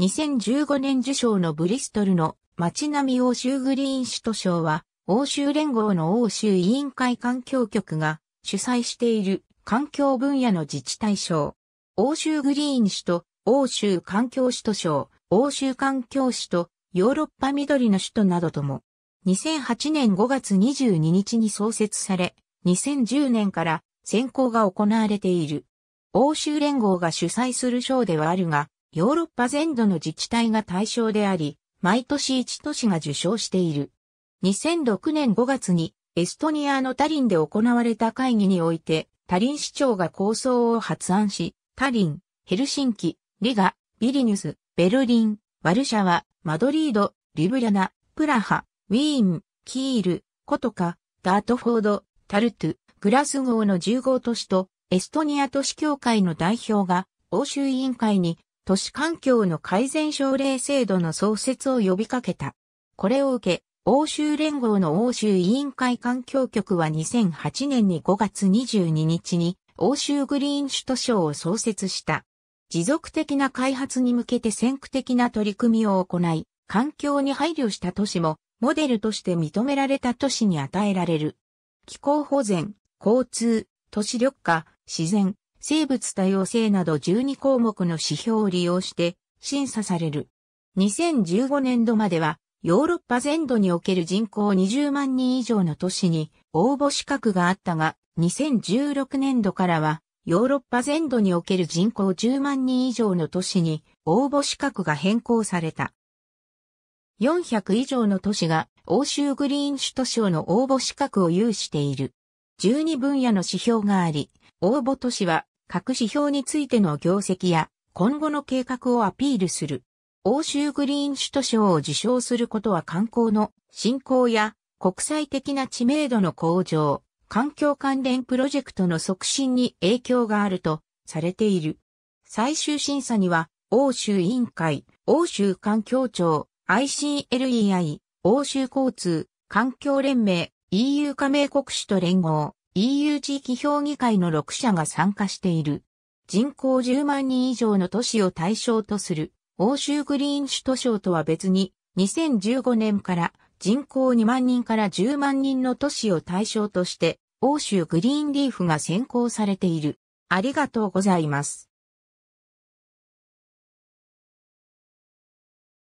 2015年受賞のブリストルの街並み欧州グリーン首都賞は、欧州連合の欧州委員会環境局が主催している環境分野の自治体賞。欧州グリーン首都、欧州環境首都賞、欧州環境首都、ヨーロッパ緑の首都などとも、2008年5月22日に創設され、2010年から選考が行われている。欧州連合が主催する賞ではあるが、ヨーロッパ全土の自治体が対象であり、毎年1都市が受賞している。2006年5月にエストニアのタリンで行われた会議において、タリン市長が構想を発案し、タリン、ヘルシンキ、リガ、ビリニュス、ベルリン、ワルシャワ、マドリード、リブリャナ、プラハ、ウィーン、キール、コトカ、ダートフォード、タルトゥ、グラスゴーの15都市とエストニア都市協会の代表が欧州委員会に都市環境の改善奨励制度の創設を呼びかけた。これを受け、欧州連合の欧州委員会環境局は2008年に5月22日に欧州グリーン首都省を創設した。持続的な開発に向けて先駆的な取り組みを行い、環境に配慮した都市もモデルとして認められた都市に与えられる。気候保全、交通、都市緑化、自然、生物多様性など12項目の指標を利用して審査される。2015年度まではヨーロッパ全土における人口20万人以上の都市に応募資格があったが、2016年度からはヨーロッパ全土における人口10万人以上の都市に応募資格が変更された。400以上の都市が欧州グリーン首都省の応募資格を有している。12分野の指標があり、応募都市は各指標についての業績や今後の計画をアピールする。欧州グリーン首都賞を受賞することは観光の振興や国際的な知名度の向上、環境関連プロジェクトの促進に影響があるとされている。最終審査には欧州委員会、欧州環境庁、ICLEI、欧州交通、環境連盟、EU 加盟国主と連合、EU 地域評議会の6社が参加している。人口10万人以上の都市を対象とする欧州グリーン首都省とは別に2015年から人口2万人から10万人の都市を対象として欧州グリーンリーフが選考されている。ありがとうございます。